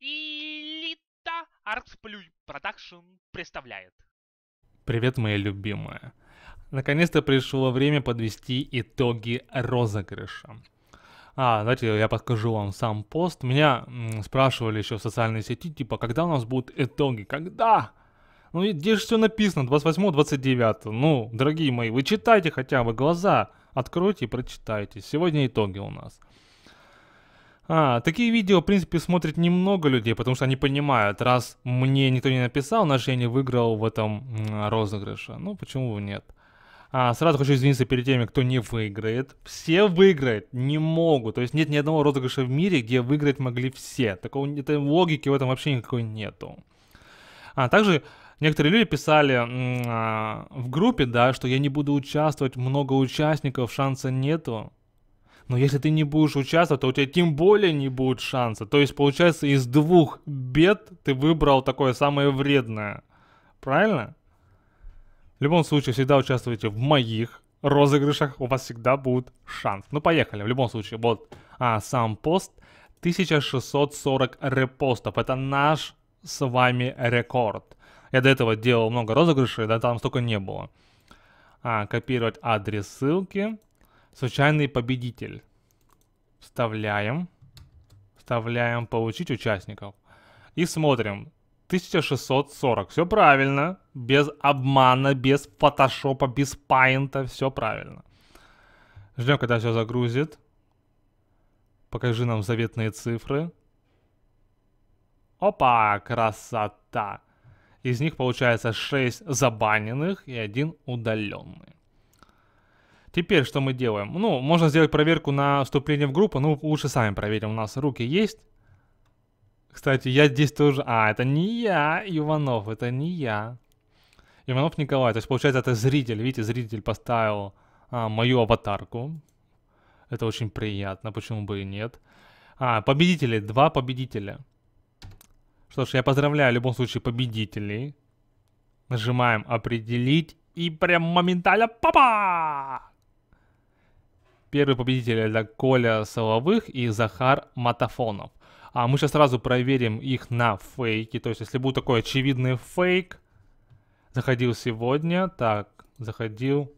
Элита Артсплюй Продакшн представляет. Привет, моя любимая. Наконец-то пришло время подвести итоги розыгрыша. А, давайте я подскажу вам сам пост. Меня спрашивали еще в социальной сети, типа, когда у нас будут итоги? Когда? Ну, где же все написано, 28-29. Ну, дорогие мои, вы читайте хотя бы глаза. Откройте и прочитайте. Сегодня итоги у нас. А, такие видео, в принципе, смотрит немного людей, потому что они понимают, раз мне никто не написал, значит, я не выиграл в этом розыгрыше. Ну, почему бы нет? А, сразу хочу извиниться перед теми, кто не выиграет. Все выиграют, не могут. То есть нет ни одного розыгрыша в мире, где выиграть могли все. Такого этой логики в этом вообще никакой нету. А также некоторые люди писали а, в группе, да, что я не буду участвовать, много участников, шанса нету. Но если ты не будешь участвовать, то у тебя тем более не будет шанса. То есть, получается, из двух бед ты выбрал такое самое вредное. Правильно? В любом случае, всегда участвуйте в моих розыгрышах. У вас всегда будет шанс. Ну, поехали. В любом случае, вот а, сам пост. 1640 репостов. Это наш с вами рекорд. Я до этого делал много розыгрышей, да там столько не было. А, копировать адрес ссылки случайный победитель. Вставляем. Вставляем получить участников. И смотрим. 1640. Все правильно. Без обмана, без фотошопа, без пайнта. Все правильно. Ждем, когда все загрузит. Покажи нам заветные цифры. Опа, красота. Из них получается 6 забаненных и 1 удаленный. Теперь что мы делаем? Ну, можно сделать проверку на вступление в группу, ну, лучше сами проверим, у нас руки есть. Кстати, я здесь тоже... А, это не я, Иванов, это не я. Иванов Николай, то есть получается это зритель, видите, зритель поставил а, мою аватарку. Это очень приятно, почему бы и нет. А, победители, два победителя. Что ж, я поздравляю в любом случае победителей. Нажимаем «Определить» и прям моментально «Папа!» Первый победитель это Коля Соловых и Захар Матафонов. А мы сейчас сразу проверим их на фейки. То есть, если будет такой очевидный фейк, заходил сегодня, так, заходил,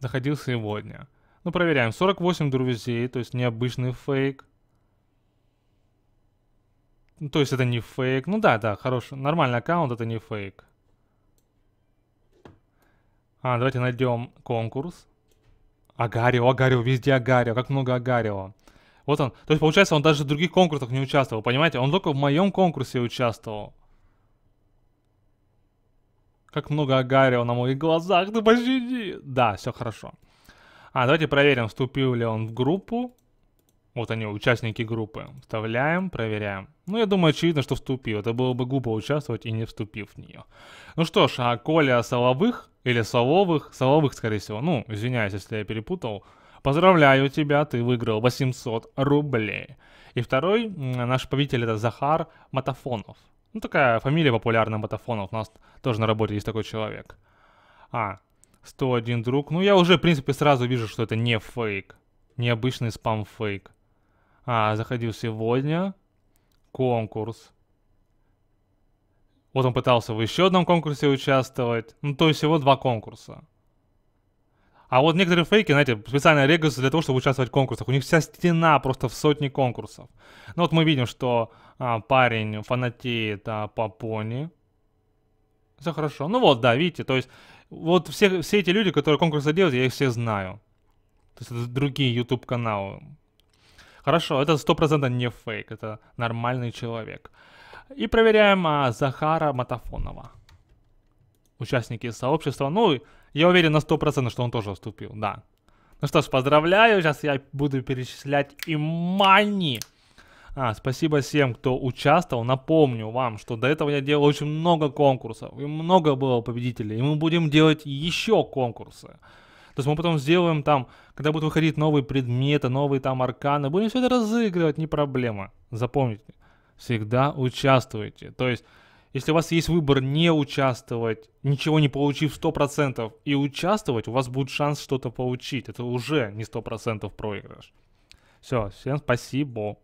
заходил сегодня. Ну, проверяем. 48 друзей, то есть необычный фейк. Ну, то есть это не фейк. Ну да, да, хороший, нормальный аккаунт, это не фейк. А, давайте найдем конкурс. Агарио, Агарио, везде Агарио, как много Агарио. Вот он. То есть, получается, он даже в других конкурсах не участвовал, понимаете? Он только в моем конкурсе участвовал. Как много Агарио на моих глазах, ты пощади. Да, все хорошо. А, давайте проверим, вступил ли он в группу. Вот они, участники группы. Вставляем, проверяем. Ну, я думаю, очевидно, что вступил. Это было бы глупо участвовать и не вступив в нее. Ну что ж, а Коля Соловых, или Соловых, Соловых, скорее всего, ну, извиняюсь, если я перепутал, поздравляю тебя, ты выиграл 800 рублей. И второй наш победитель это Захар Матафонов. Ну, такая фамилия популярная Матафонов, у нас тоже на работе есть такой человек. А, 101 друг. Ну, я уже, в принципе, сразу вижу, что это не фейк. Необычный спам-фейк а, заходил сегодня, конкурс. Вот он пытался в еще одном конкурсе участвовать. Ну, то есть всего два конкурса. А вот некоторые фейки, знаете, специально регаются для того, чтобы участвовать в конкурсах. У них вся стена просто в сотни конкурсов. Ну вот мы видим, что а, парень фанатеет а, по пони. Все хорошо. Ну вот, да, видите, то есть вот все, все эти люди, которые конкурсы делают, я их все знаю. То есть это другие YouTube-каналы. Хорошо, это процентов не фейк, это нормальный человек. И проверяем а, Захара Матафонова. Участники сообщества. Ну, я уверен на процентов, что он тоже вступил, да. Ну что ж, поздравляю, сейчас я буду перечислять и мани. А, спасибо всем, кто участвовал. Напомню вам, что до этого я делал очень много конкурсов. И много было победителей. И мы будем делать еще конкурсы. То есть мы потом сделаем там, когда будут выходить новые предметы, новые там арканы, будем все это разыгрывать, не проблема. Запомните, всегда участвуйте. То есть, если у вас есть выбор не участвовать, ничего не получив 100%, и участвовать, у вас будет шанс что-то получить. Это уже не 100% проигрыш. Все, всем спасибо.